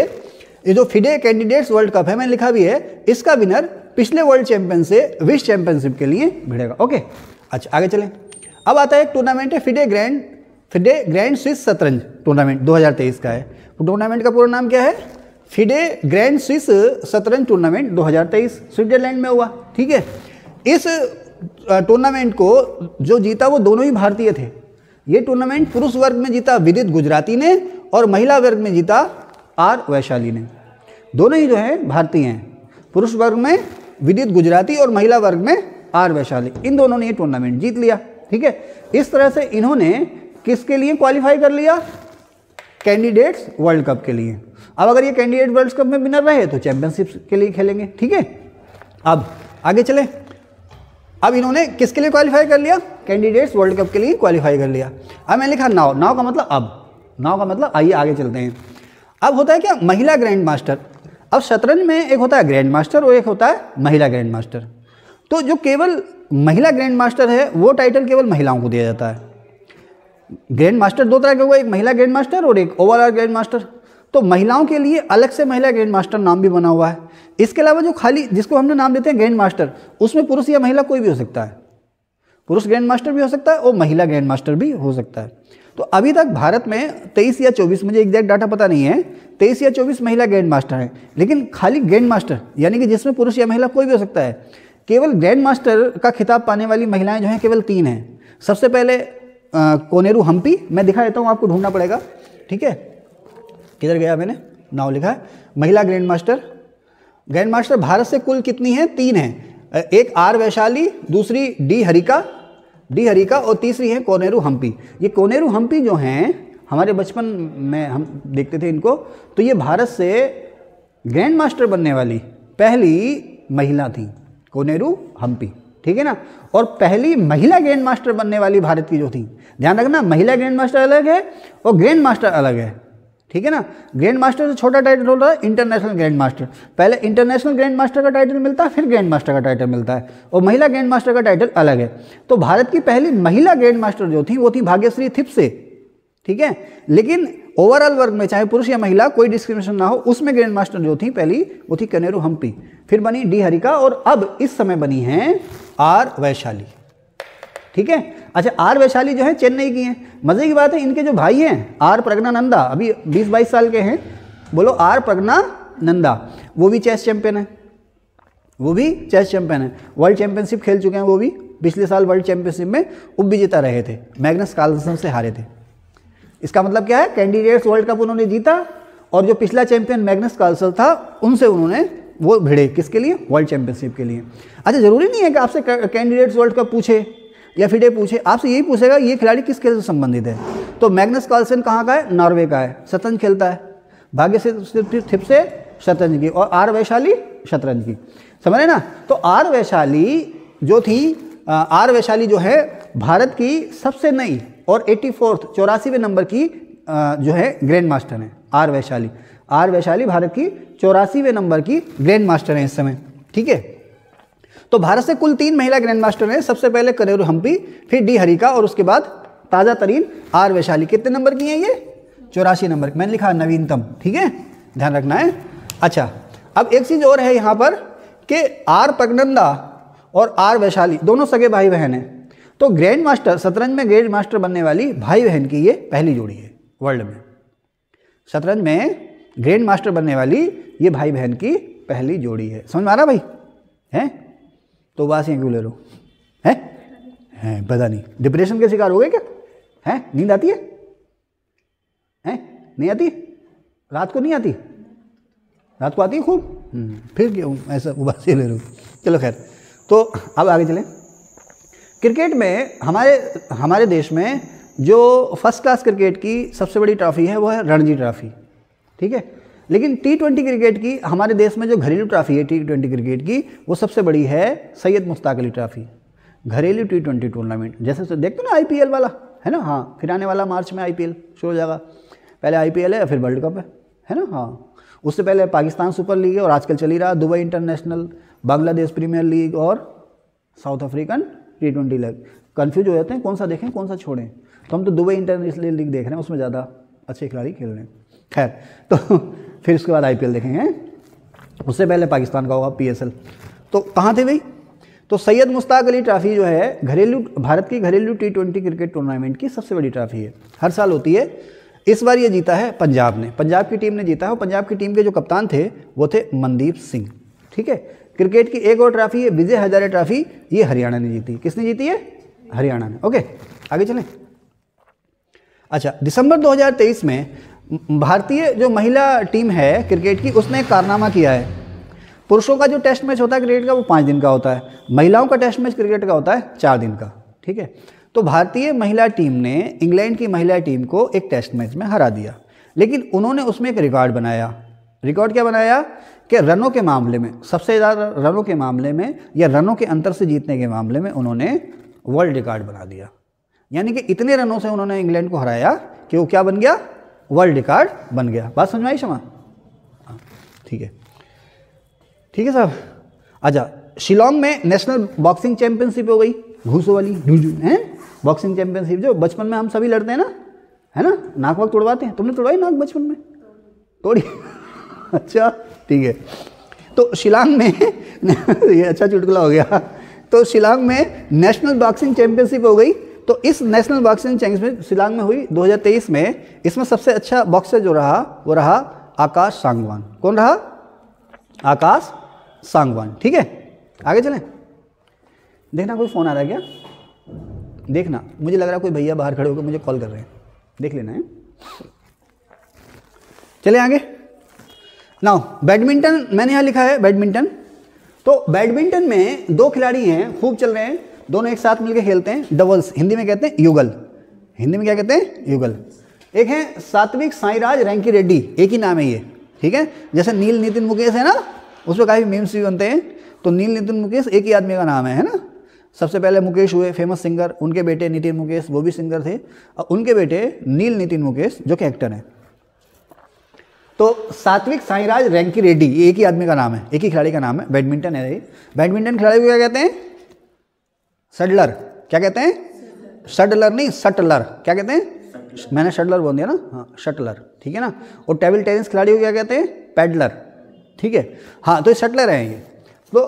ये जो फिडे कैंडिडेट्स वर्ल्ड कप है मैंने लिखा भी है इसका विनर पिछले वर्ल्ड चैंपियन से विश्व चैंपियनशिप के लिए भिड़ेगा ओके अच्छा आगे चलें अब आता है एक टूर्नामेंट है FIDE grand FIDE grand Swiss शतरंज टूर्नामेंट 2023 का है टूर्नामेंट का पूरा नाम क्या है फिडे ग्रैंड स्विस शतरंज टूर्नामेंट 2023 स्विट्जरलैंड में हुआ ठीक है इस टूर्नामेंट को जो जीता वो दोनों ही भारतीय थे ये टूर्नामेंट पुरुष वर्ग में जीता विदित गुजराती ने और महिला वर्ग में जीता आर वैशाली ने दोनों ही जो है भारतीय हैं पुरुष वर्ग में विदित गुजराती और महिला वर्ग में आर वैशाली इन दोनों ने ये टूर्नामेंट जीत लिया ठीक है इस तरह से इन्होंने किसके लिए क्वालिफाई कर लिया कैंडिडेट्स वर्ल्ड कप के लिए अब अगर ये कैंडिडेट वर्ल्ड कप में विनर रहे तो चैंपियनशिप के लिए खेलेंगे ठीक है अब आगे चलें अब इन्होंने किसके लिए क्वालिफाई कर लिया कैंडिडेट्स वर्ल्ड कप के लिए क्वालिफाई कर लिया अब मैंने लिखा नाव नाव का मतलब अब नाव का मतलब आइए आगे चलते हैं अब होता है क्या महिला ग्रैंड मास्टर अब शतरंज में एक होता है ग्रैंड मास्टर और एक होता है महिला ग्रैंड मास्टर तो जो केवल महिला ग्रैंड मास्टर है वो टाइटल केवल महिलाओं को दिया जाता है ग्रैंड मास्टर दो तरह के हुआ एक महिला ग्रैंड मास्टर और एक ओवरऑल ग्रैंड मास्टर तो महिलाओं के लिए अलग से महिला ग्रैंड मास्टर नाम भी बना हुआ है इसके अलावा जो खाली जिसको हमने नाम देते हैं ग्रैंड मास्टर उसमें पुरुष या महिला कोई भी हो सकता है पुरुष ग्रैंड मास्टर भी हो सकता है और महिला ग्रैंड मास्टर भी हो सकता है तो अभी तक भारत में तेईस या चौबीस मुझे एग्जैक्ट डाटा पता नहीं है तेईस या चौबीस महिला ग्रैंड मास्टर हैं लेकिन खाली ग्रैंड मास्टर यानी कि जिसमें पुरुष या महिला कोई भी हो सकता है केवल ग्रैंड मास्टर का खिताब पाने वाली महिलाएं जो हैं केवल तीन हैं सबसे पहले कोनेरू हम्पी मैं दिखा देता हूँ आपको ढूंढना पड़ेगा ठीक है किधर गया मैंने नाव लिखा है महिला grand master grand master Bharat से कुल कितनी हैं तीन हैं एक आर वैशाली दूसरी डी हरिका डी हरिका और तीसरी है कोनेरू हम्पी ये कोनेरू हम्पी जो हैं हमारे बचपन में हम देखते थे इनको तो ये भारत से ग्रैंड मास्टर बनने वाली पहली महिला थी कोनेरू हम्पी ठीक है ना और पहली महिला ग्रैंड मास्टर बनने वाली भारत की जो थी ध्यान रखना महिला ग्रैंड मास्टर अलग है और ग्रैंड मास्टर अलग है ठीक है ना ग्रैंड मास्टर से छोटा टाइटल होता है इंटरनेशनल ग्रैंड मास्टर पहले इंटरनेशनल ग्रैंड मास्टर का टाइटल मिलता है फिर ग्रैंड मास्टर का टाइटल मिलता है और महिला ग्रैंड मास्टर का टाइटल अलग है तो भारत की पहली महिला ग्रैंड मास्टर जो थी वो थी भाग्यश्री थिपसे ठीक है लेकिन ओवरऑल वर्ग में चाहे पुरुष या महिला कोई डिस्क्रिमिनेशन ना हो उसमें ग्रैंड मास्टर जो थी पहली वो थी कनेरू हम्पी फिर बनी डी हरिका और अब इस समय बनी है आर वैशाली ठीक है अच्छा आर वैशाली जो है चेन्नई की हैं मज़े की बात है इनके जो भाई हैं आर प्रगना नंदा अभी बीस बाईस साल के हैं बोलो आर प्रगना नंदा वो भी चेस चैंपियन है वो भी चेस चैंपियन है वर्ल्ड चैंपियनशिप खेल चुके हैं वो भी पिछले साल वर्ल्ड चैंपियनशिप में उप विजेता रहे थे मैग्नस कार्लसन से हारे थे इसका मतलब क्या है कैंडिडेट्स वर्ल्ड कप उन्होंने जीता और जो पिछला चैंपियन मैग्नस कार्लसन था उनसे उन्होंने वो भिड़े किसके लिए वर्ल्ड चैंपियनशिप के लिए अच्छा ज़रूरी नहीं है कि आपसे कैंडिडेट्स वर्ल्ड कप पूछे या फिर ये पूछे आपसे यही पूछेगा ये खिलाड़ी किस खेल से संबंधित है तो मैग्नस कार्लसन कहाँ का है नॉर्वे का है शतरंज खेलता है भाग्य से थिप से शतरंज की और आर वैशाली शतरंज की समझ रहे ना तो आर वैशाली जो थी आर वैशाली जो है भारत की सबसे नई और एट्टी फोर्थ चौरासीवें नंबर की जो है ग्रैंड मास्टर है आर वैशाली आर वैशाली भारत की चौरासीवें नंबर की ग्रैंड मास्टर है इस समय ठीक है तो भारत से कुल तीन महिला ग्रैंड मास्टर हैं सबसे पहले कनेरू हम्पी फिर डी हरिका और उसके बाद ताज़ा तरीन आर वैशाली कितने नंबर की हैं ये चौरासी नंबर मैंने लिखा नवीनतम ठीक है ध्यान रखना है अच्छा अब एक चीज़ और है यहाँ पर कि आर पगनंदा और आर वैशाली दोनों सगे भाई बहन हैं तो ग्रैंड मास्टर शतरंज में ग्रैंड मास्टर बनने वाली भाई बहन की ये पहली जोड़ी है वर्ल्ड में शतरंज में ग्रैंड मास्टर बनने वाली ये भाई बहन की पहली जोड़ी है समझ में आ रहा भाई हैं तो उबास यहाँ क्यों ले लो है हैं पता नहीं डिप्रेशन के शिकार हो गए क्या है नींद आती है हैं नहीं आती रात को नहीं आती रात को आती है खूब हम्म, फिर क्यों ऐसा उबासी ले लो चलो खैर तो अब आगे चलें क्रिकेट में हमारे हमारे देश में जो फर्स्ट क्लास क्रिकेट की सबसे बड़ी ट्रॉफ़ी है वो है रणजी ट्रॉफ़ी ठीक है लेकिन टी ट्वेंटी क्रिकेट की हमारे देश में जो घरेलू ट्रॉफी है टी ट्वेंटी क्रिकेट की वो सबसे बड़ी है सैयद मुश्ताक अली ट्रॉफी घरेलू टी ट्वेंटी टूर्नामेंट जैसे देखते हो ना आई वाला है ना हाँ फिर आने वाला मार्च में आई शुरू हो जाएगा पहले आईपीएल है फिर वर्ल्ड कप है है ना हाँ उससे पहले पाकिस्तान सुपर लीग है और आजकल चली रहा Dubai international Bangladesh premier league और South African T twenty league confuse हो जाते हैं कौन सा देखें कौन सा छोड़ें तो हम तो दुबई इंटरनेशनल लीग देख रहे हैं उसमें ज़्यादा अच्छे खिलाड़ी खेल रहे हैं खैर तो फिर उसके बाद आई देखेंगे उससे पहले पाकिस्तान का होगा पी तो कहाँ थे भाई तो सैयद मुश्ताक अली ट्रॉफ़ी जो है घरेलू भारत की घरेलू टी ट्वेंटी क्रिकेट टूर्नामेंट की सबसे बड़ी ट्रॉफ़ी है हर साल होती है इस बार ये जीता है पंजाब ने पंजाब की टीम ने जीता है और पंजाब की टीम के जो कप्तान थे वो थे मनदीप सिंह ठीक है क्रिकेट की एक और ट्रॉफी है विजय हजारे ट्रॉफी ये हरियाणा ने जीती किसने जीती है हरियाणा ने ओके आगे चलें अच्छा दिसंबर 2023 में भारतीय जो महिला टीम है क्रिकेट की उसने एक कारनामा किया है पुरुषों का जो टेस्ट मैच होता है क्रिकेट का वो पाँच दिन का होता है महिलाओं का टेस्ट मैच क्रिकेट का होता है चार दिन का ठीक है तो भारतीय महिला टीम ने इंग्लैंड की महिला टीम को एक टेस्ट मैच में हरा दिया लेकिन उन्होंने उसमें एक रिकॉर्ड बनाया रिकॉर्ड क्या बनाया कि रनों के मामले में सबसे ज़्यादा रनों के मामले में या रनों के अंतर से जीतने के मामले में उन्होंने वर्ल्ड रिकॉर्ड बना दिया यानी कि इतने रनों से उन्होंने इंग्लैंड को हराया कि वो क्या बन गया वर्ल्ड रिकॉर्ड बन गया बात समझ में आई क्षमा हाँ, ठीक है ठीक है साहब अच्छा शिलोंग में नेशनल बॉक्सिंग चैंपियनशिप हो गई घूसो वाली हैं बॉक्सिंग चैंपियनशिप जो बचपन में हम सभी लड़ते हैं ना है ना नाक वाक तोड़वाते हैं तुमने तोड़वाई नाक बचपन में तोड़ी अच्छा ठीक है तो शिलांग में ये अच्छा चुटकुला हो गया तो शिलांग में नेशनल बॉक्सिंग चैंपियनशिप हो गई तो इस नेशनल बॉक्सिंग चैंपियनशिप शिलांग में हुई 2023 में इसमें सबसे अच्छा बॉक्सर जो रहा वो रहा आकाश सांगवान कौन रहा आकाश सांगवान ठीक है आगे चलें देखना कोई फ़ोन आ रहा है क्या देखना मुझे लग रहा है कोई भैया बाहर खड़े होकर मुझे कॉल कर रहे हैं देख लेना है चले आगे नाउ बैडमिंटन मैंने यहाँ लिखा है बैडमिंटन तो बैडमिंटन में दो खिलाड़ी हैं खूब चल रहे हैं दोनों एक साथ मिलकर खेलते हैं डबल्स हिंदी में कहते हैं युगल हिंदी में क्या कहते हैं युगल एक है सात्विक साईराज रैंकी रेड्डी एक ही नाम है ये ठीक है जैसे नील नितिन मुकेश है ना उसमें काफ़ी मीम्स भी बनते हैं तो नील नितिन मुकेश एक ही आदमी का नाम है है ना सबसे पहले मुकेश हुए फेमस सिंगर उनके बेटे नितिन मुकेश वो भी सिंगर थे और उनके बेटे नील नितिन मुकेश जो कि एक्टर हैं तो सात्विक साईराज रैंकी रेड्डी ये एक ही आदमी का नाम है एक ही खिलाड़ी का नाम है बैडमिंटन है बैडमिंटन खिलाड़ी को क्या कहते हैं सडलर क्या कहते हैं सडलर नहीं सटलर क्या कहते हैं मैंने शटलर बोल दिया ना हाँ शटलर ठीक है ना और टेबल टेनिस खिलाड़ी को क्या कहते हैं पैडलर ठीक है हाँ तो ये शटलर हैं ये तो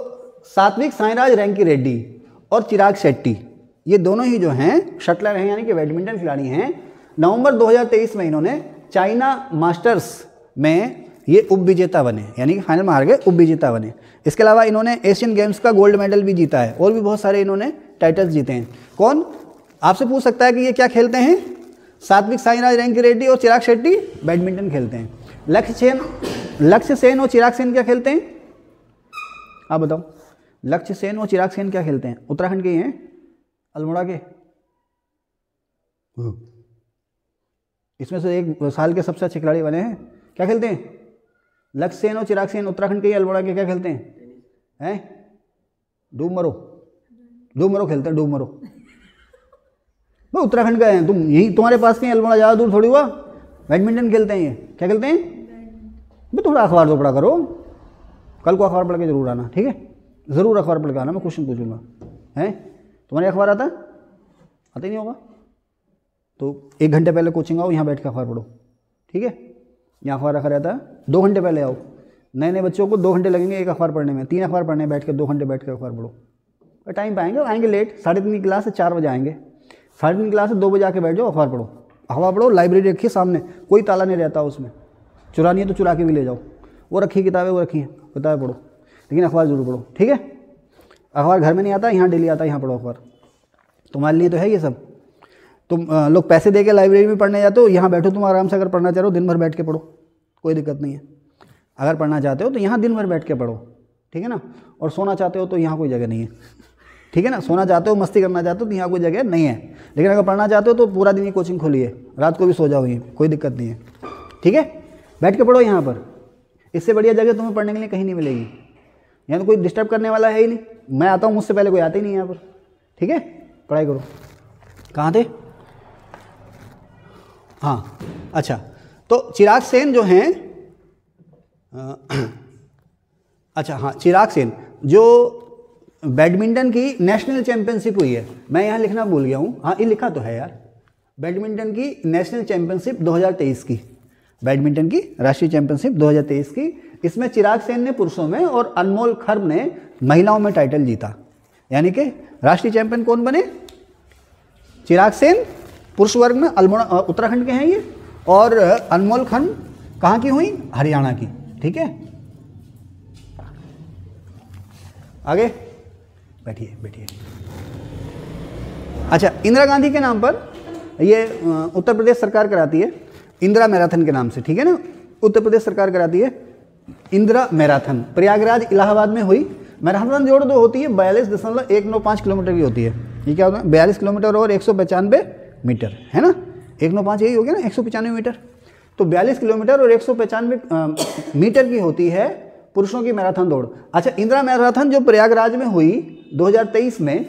सात्विक साईराज रैंकी रेड्डी और चिराग शेट्टी ये दोनों ही जो हैं शटलर हैं यानी कि बैडमिंटन खिलाड़ी हैं नवंबर 2023 में इन्होंने चाइना मास्टर्स में ये उप विजेता बने यानी कि फाइनल में हार गए उप विजेता बने इसके अलावा इन्होंने एशियन गेम्स का गोल्ड मेडल भी जीता है और भी बहुत सारे इन्होंने टाइटल्स जीते हैं कौन आपसे पूछ सकता है कि ये क्या खेलते हैं सात्विक साईराज रैंकी रेड्डी और चिराग शेट्टी बैडमिंटन खेलते हैं लक्ष्य सेन लक्ष्य सेन और चिराग सेन क्या खेलते हैं आप बताओ लक्ष्य सेन और चिराग सेन क्या खेलते हैं उत्तराखंड के हैं अल्मोड़ा के इसमें से एक साल के सबसे अच्छे खिलाड़ी बने हैं क्या खेलते हैं लक्ष्य सेन और चिराग सेन उत्तराखंड के अल्मोड़ा के क्या खेलते हैं हैं डूब मरो डूब मरो खेलते हैं डू मरो भाई उत्तराखंड का है तुम यही तुम्हारे पास कहीं अल्मोड़ा ज़्यादा दूर थोड़ी हुआ बैडमिंटन खेलते हैं ये क्या खेलते हैं भाई थोड़ा अखबार तो पढ़ा करो कल को अखबार पढ़ के जरूर आना ठीक है ज़रूर अखबार पढ़ के आना मैं क्वेश्चन पूछूंगा हैं तुम्हारे अखबार आता आता ही नहीं होगा तो एक घंटे पहले कोचिंग आओ यहाँ बैठ के अखबार पढ़ो ठीक है यहाँ अखबार रखा रहता है दो घंटे पहले आओ नए नए बच्चों को दो घंटे लगेंगे एक अखबार पढ़ने में तीन अखबार पढ़ने बैठ के दो घंटे बैठ के अखबार पढ़ो टाइम पर आएंगे आएंगे लेट साढ़े तीन की क्लास से चार बजे आएंगे साढ़े तीन क्लास से दो बजे आके बैठ जाओ अखबार पढ़ो अखबार पढ़ो लाइब्रेरी रखिए सामने कोई ताला नहीं रहता उसमें चुरानी है तो चुरा के भी ले जाओ वो रखी किताबें वो रखी हैं किताबें पढ़ो लेकिन अखबार ज़रूर पढ़ो ठीक है अखबार घर में नहीं आता यहाँ डेली आता यहाँ पढ़ो अखबार तुम्हारे लिए तो है ये सब तुम लोग पैसे दे के लाइब्रेरी में पढ़ने जाते हो यहाँ बैठो तुम आराम से अगर पढ़ना चाह रहे हो दिन भर बैठ के पढ़ो कोई दिक्कत नहीं है अगर पढ़ना चाहते हो तो यहाँ दिन भर बैठ के पढ़ो ठीक है ना और सोना चाहते हो तो यहाँ कोई जगह नहीं है ठीक है ना सोना चाहते हो मस्ती करना चाहते हो तो यहाँ कोई जगह नहीं है लेकिन अगर पढ़ना चाहते हो तो पूरा दिन ये कोचिंग खोलिए है रात को भी सो जाओ ये कोई दिक्कत नहीं है ठीक है बैठ के पढ़ो यहाँ पर इससे बढ़िया जगह तुम्हें पढ़ने के लिए कहीं नहीं मिलेगी यहाँ तो कोई डिस्टर्ब करने वाला है ही नहीं मैं आता हूँ मुझसे पहले कोई आते ही नहीं यहाँ पर ठीक है पढ़ाई करो कहाँ थे हाँ अच्छा तो चिराग सेन जो हैं अच्छा हाँ चिराग सेन जो बैडमिंटन की नेशनल चैंपियनशिप हुई है मैं यहाँ लिखना भूल गया हूँ हाँ ये लिखा तो है यार बैडमिंटन की नेशनल चैंपियनशिप 2023 की बैडमिंटन की राष्ट्रीय चैंपियनशिप 2023 की इसमें चिराग सेन ने पुरुषों में और अनमोल खर्ब ने महिलाओं में टाइटल जीता यानी कि राष्ट्रीय चैंपियन कौन बने चिराग सेन पुरुष वर्ग में अल्मोड़ा उत्तराखंड के हैं ये और अनमोल खन कहाँ की हुई हरियाणा की ठीक है आगे बैठिए बैठिए अच्छा इंदिरा गांधी के नाम पर ये उत्तर प्रदेश सरकार कराती है इंदिरा मैराथन के नाम से ठीक है ना उत्तर प्रदेश सरकार कराती है इंदिरा मैराथन प्रयागराज इलाहाबाद में हुई मैराथन जोड़ दो होती है बयालीस दशमलव एक नौ पाँच किलोमीटर की होती है ये क्या होता है बयालीस किलोमीटर और एक सौ पचानवे मीटर है ना एक नौ पाँच यही हो गया ना एक सौ पचानवे मीटर तो बयालीस किलोमीटर और एक सौ पचानवे मीटर की होती है पुरुषों की मैराथन दौड़ अच्छा इंदिरा मैराथन जो प्रयागराज में हुई 2023 में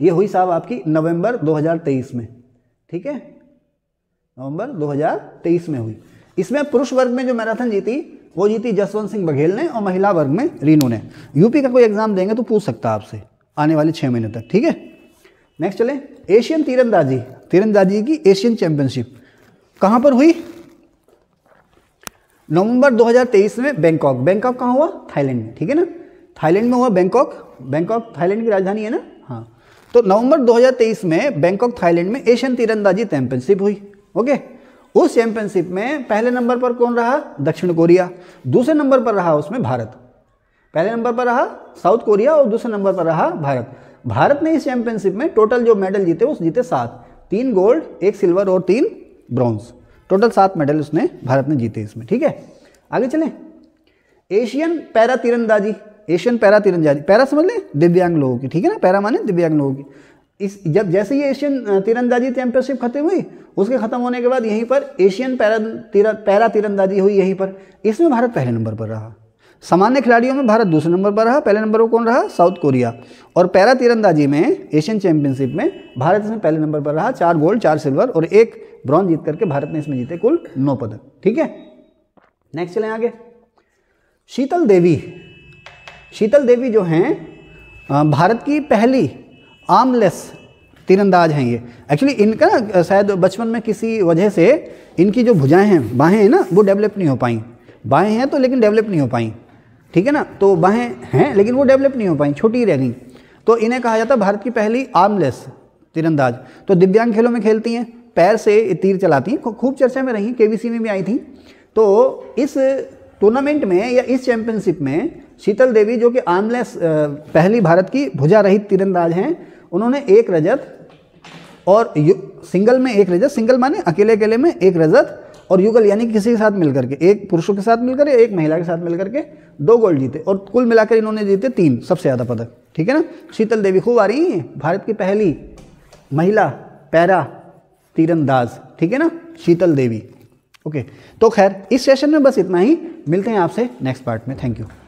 ये हुई साहब आपकी नवंबर 2023 में ठीक है नवंबर 2023 में हुई इसमें पुरुष वर्ग में जो मैराथन जीती वो जीती जसवंत सिंह बघेल ने और महिला वर्ग में रीनू ने यूपी का कोई एग्जाम देंगे तो पूछ सकता आपसे आने वाले छः महीने तक ठीक है नेक्स्ट चले एशियन तीरंदाजी तीरंदाजी की एशियन चैंपियनशिप कहाँ पर हुई नवंबर 2023 में बैंकॉक बैंकॉक कहाँ हुआ थाईलैंड में ठीक है ना थाईलैंड में हुआ बैंकॉक बैंकॉक थाईलैंड की राजधानी है ना हाँ तो नवंबर 2023 में बैंकॉक थाईलैंड में एशियन तीरंदाजी चैंपियनशिप हुई ओके उस चैंपियनशिप में पहले नंबर पर कौन रहा दक्षिण कोरिया दूसरे नंबर पर रहा उसमें भारत पहले नंबर पर रहा साउथ कोरिया और दूसरे नंबर पर रहा भारत भारत ने इस चैंपियनशिप में टोटल जो मेडल जीते उस जीते सात तीन गोल्ड एक सिल्वर और तीन ब्रॉन्ज़ टोटल सात मेडल उसने भारत ने जीते इसमें ठीक है आगे चले एशियन पैरा तीरंदाजी एशियन पैरा तीरंदाजी पैरा समझ लें दिव्यांग लोगों की ठीक है ना पैरा माने दिव्यांग लोगों की इस जब जैसे ही एशियन तीरंदाजी चैंपियनशिप खत्म हुई उसके ख़त्म होने के बाद यहीं पर एशियन पैरा तीर पैरा तीरंदाजी हुई यहीं पर इसमें भारत पहले नंबर पर रहा सामान्य खिलाड़ियों में भारत दूसरे नंबर पर रहा पहले नंबर पर कौन रहा साउथ कोरिया और पैरा तीरंदाजी में एशियन चैंपियनशिप में भारत इसमें पहले नंबर पर रहा चार गोल्ड चार सिल्वर और एक ब्रॉन्ज जीत करके भारत ने इसमें जीते कुल नौ पदक ठीक है नेक्स्ट चले आगे शीतल देवी शीतल देवी जो हैं भारत की पहली आर्मलेस तीरंदाज हैं ये एक्चुअली इनका ना शायद बचपन में किसी वजह से इनकी जो भुजाएं हैं बाहें हैं ना वो डेवलप नहीं हो पाई बाहें हैं तो लेकिन डेवलप नहीं हो पाई ठीक है ना तो बाहें हैं लेकिन वो डेवलप नहीं हो पाई छोटी रह गई तो इन्हें कहा जाता है भारत की पहली आर्मलेस तीरंदाज तो दिव्यांग खेलों में खेलती हैं पैर से तीर चलाती खूब चर्चा में रही के में भी आई थी तो इस टूर्नामेंट में या इस चैंपियनशिप में शीतल देवी जो कि आर्मलेस पहली भारत की भुजा रहित तीरंदाज हैं उन्होंने एक रजत और सिंगल में एक रजत सिंगल माने अकेले अकेले में एक रजत और युगल यानी किसी के साथ मिलकर के एक पुरुषों के साथ मिलकर या एक महिला के साथ मिलकर के दो गोल्ड जीते और कुल मिलाकर इन्होंने जीते तीन सबसे ज़्यादा पदक ठीक है ना शीतल देवी खूब आ रही हैं भारत की पहली महिला पैरा तीरंदाज ठीक है ना शीतल देवी ओके तो खैर इस सेशन में बस इतना ही मिलते हैं आपसे नेक्स्ट पार्ट में थैंक यू